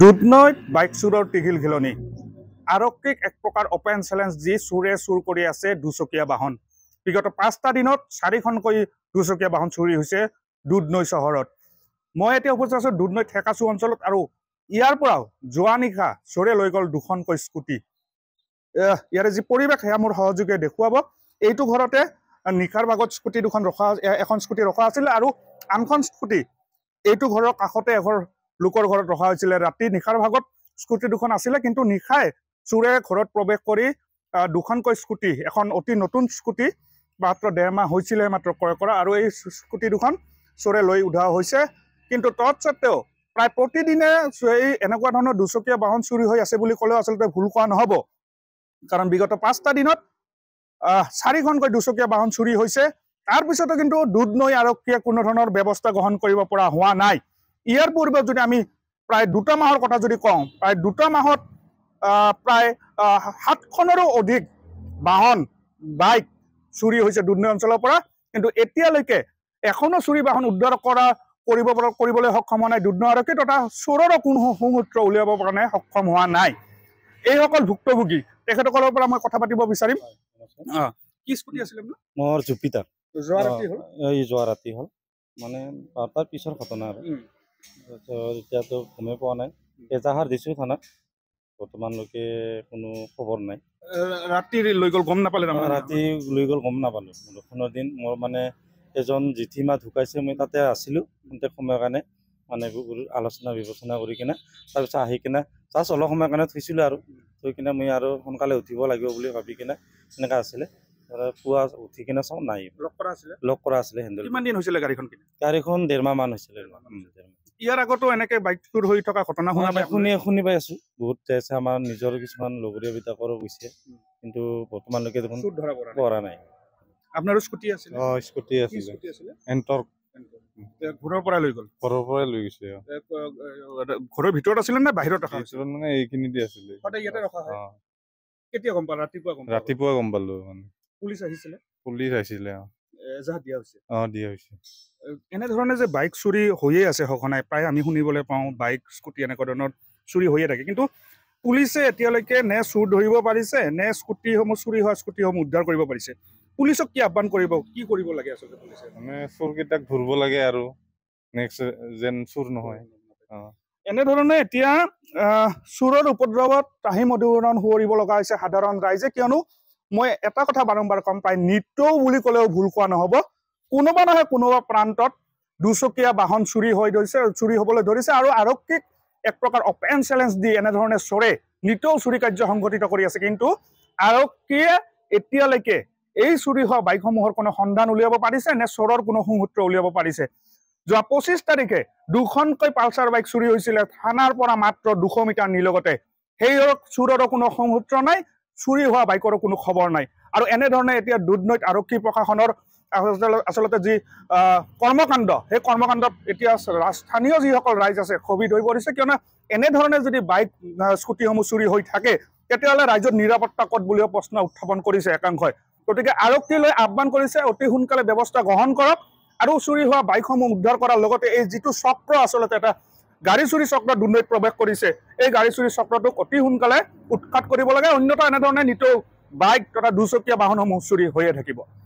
Dudhnoi bike চুৰৰ টিঘিল ঘিলনি আরক্ষিক এক প্রকার ওপেন চেলেঞ্জ যি চুরে চুর করে আছে দুচকিয়া বাহন বিগত পাঁচটা দিনত চারিখনক দুচকিয়া বাহন চুরি হয়েছে দুধনৈ চহরত মই এতিয়া উপস্থিত আছো দুধনৈ ঠেকাচু অঞ্চলত আৰু ইয়াৰপৰাও যা নিশা চোৰে লৈ গল দুখনকৈ স্কুটি ইয়াৰে যি পৰিৱেশ সেয়া মোৰ সহযোগে দেখুৱাব এইটো ঘৰতে নিশাৰ ভাগত স্কুটি দুখন ৰখা এখন স্কুটি ৰখা আছিল আৰু আনখন স্কুটি এইটো ঘৰৰ কাষতে এঘৰ লোকৰ ঘৰত ৰখা হৈছিলে ৰাতি নিশাৰ ভাগত স্কুটি দুখন আছিলে কিন্তু নিশাই চোৰে ঘৰত প্ৰৱেশ কৰি দুখনকৈ স্কুটি এখন অতি নতুন স্কুটি মাত্ৰ ডেৰ মাহ হৈছিলে মাত্ৰ ক্ৰয় কৰা আৰু এই স্কুটি দুখন চোৰে লৈ উঠা হৈছে কিন্তু তৎসত্বেও প্ৰায় প্ৰতিদিনে এই এনেকুৱা ধৰণৰ দুচকীয়া বাহন চুৰি হৈ আছে বুলি ক'লেও আচলতে ভুল কোৱা নহ'ব কাৰণ বিগত পাঁচটা দিনত চাৰিখনকৈ দুচকীয়া বাহন চুৰি হৈছে তাৰপিছতো কিন্তু দুধ নৈ আৰক্ষীয়ে কোনো ধৰণৰ ব্যৱস্থা গ্ৰহণ কৰিব পৰা হোৱা নাই ইয়াৰ পূৰ্বে যদি আমি প্ৰায় দুটা মাহৰ কথা যদি কওঁ প্ৰায় দুটা মাহত প্ৰায় সাতখনৰো অধিক বাহন বাইক চুৰি হৈছে দুধনৈ অঞ্চলৰ পৰা কিন্তু এতিয়ালৈকে এখনো চুৰি বাহন উদ্ধাৰ কৰা কৰিব কৰিবলৈ সক্ষম হোৱা নাই দুধনৈ আৰক্ষী তথা চোৰৰো কোনো উলিয়াব পৰা নাই সক্ষম হোৱা নাই এইসকল ভুক্তভোগী তেখেতসকলৰ পৰা মই কথা পাতিব বিচাৰিম মোৰ জুপিতাৰ এই যোৱা ৰাতি হ'ল মানে তাৰ পিছৰ ঘটনা আৰু এতিয়াতো গমে পোৱা নাই এজাহাৰ দিছোঁ থানাত বৰ্তমানলৈকে কোনো খবৰ নাই ৰাতি লৈ গ'ল গম নাপালে ৰাতি লৈ গ'ল গম নাপালোঁ কোনো দিন মোৰ মানে এজন জিঠি মা ঢুকাইছে মই তাতে আছিলোঁ সময়ৰ কাৰণে মানে আলোচনা বিবেচনা কৰি কিনে তাৰপিছত আহি কিনে জাষ্ট অলপ সময়ৰ কাৰণে থৈছিলোঁ আৰু থৈ কিনে মই আৰু সোনকালে উঠিব লাগিব বুলি ভাবি কিনে এনেকৈ আছিলে পুৱা উঠি কিনে চাওঁ নাই লগ কৰা আছিলে লগ কৰা আছিলে হেণ্ডেল গাড়ীখন গাড়ীখন ডেৰমাহমান হৈছিলে ইয়াৰ আগতো এনেকে বাইকটোত হৈ থকা ঘটনা শুনা পাই শুনি শুনি পাই আছো বহুত আছে আমাৰ নিজৰ কিছুমান লগৰীয়া বিতাকৰো গৈছে কিন্তু বৰ্তমানলৈকে দেখোন কৰা নাই আপোনাৰো স্কুটি আছিল অ স্কুটি আছিল এন্টৰ ৰাতিপুৱা গম পালো পুলিচ আহিছিলে পুলিচ আহিছিলে অ দিয়া হৈছে অ দিয়া হৈছে এনেধৰণে যে বাইক চুৰি হৈয়ে আছে সঘনাই প্ৰায় আমি শুনিবলৈ পাওঁ বাইক স্কুটি এনেকুৱা ধৰণৰ চুৰি হৈয়ে থাকে কিন্তু পুলিচে এতিয়ালৈকে নে চুৰ ধৰিব পাৰিছে নে স্কুটিসমূহ চুৰি হোৱা স্কুটিসমূহ উদ্ধাৰ কৰিব পাৰিছে পুলিচক কি আহ্বান কৰিব কি কৰিব লাগে আচলতে পুলিচে মানে চোৰকেইটাক ধৰিব লাগে আৰু নেক্সট যেন চুৰ নহয় এনেধৰণে এতিয়া চুৰৰ উপদ্ৰৱত কাহি মধুৰণ সুঁৱৰিব লগা হৈছে সাধাৰণ ৰাইজে কিয়নো মই এটা কথা বাৰম্বাৰ ক'ম প্ৰায় নৃত্যও বুলি ক'লেও ভুল কোৱা নহ'ব কোনোবা নহয় কোনোবা প্ৰান্তত দুচকীয়া বাহন চুৰি হৈ ধৰিছে চুৰি হ'বলৈ ধৰিছে আৰু আৰক্ষীক এক প্ৰকাৰ অপেন চেলেঞ্জ দি এনেধৰণে চৰে নিতৌ চুৰি কাৰ্য সংঘটিত কৰি আছে কিন্তু আৰক্ষীয়ে এতিয়ালৈকে এই চুৰি হোৱা বাইকসমূহৰ কোনো সন্ধান উলিয়াব পাৰিছে নে চোৰৰ কোনো সুসূত্ৰ উলিয়াব পাৰিছে যোৱা পঁচিছ তাৰিখে দুখনকৈ পালচাৰ বাইক চুৰি হৈছিলে থানাৰ পৰা মাত্ৰ দুশ মিটাৰ নিলগতে সেই চোৰৰো কোনো সুসূত্ৰ নাই চুৰি হোৱা বাইকৰো কোনো খবৰ নাই আৰু এনেধৰণে এতিয়া দুধনৈত আৰক্ষী প্ৰশাসনৰ আচলতে যি কৰ্মকাণ্ড সেই কৰ্মকাণ্ডত এতিয়া স্থানীয় যিসকল ৰাইজ আছে ক্ষোভিত হৈ পৰিছে কিয়নো এনেধৰণে যদি বাইক স্কুটিসমূহ চুৰি হৈ থাকে তেতিয়াহ'লে ৰাইজত নিৰাপত্তা কত বুলিও প্ৰশ্ন উত্থাপন কৰিছে একাংশই গতিকে আৰক্ষী লৈ আহ্বান কৰিছে অতি সোনকালে ব্যৱস্থা গ্ৰহণ কৰক আৰু চুৰি হোৱা বাইকসমূহ উদ্ধাৰ কৰাৰ লগতে এই যিটো চক্ৰ আচলতে এটা গাড়ী চুৰি চক্ৰ দুৰ্নৈত প্ৰৱেশ কৰিছে এই গাড়ী চুৰি চক্ৰটোক অতি সোনকালে উৎখাত কৰিব লাগে অন্যতা এনেধৰণে নিতৌ বাইক তথা দুচকীয়া বাহনসমূহ চুৰি হৈয়ে থাকিব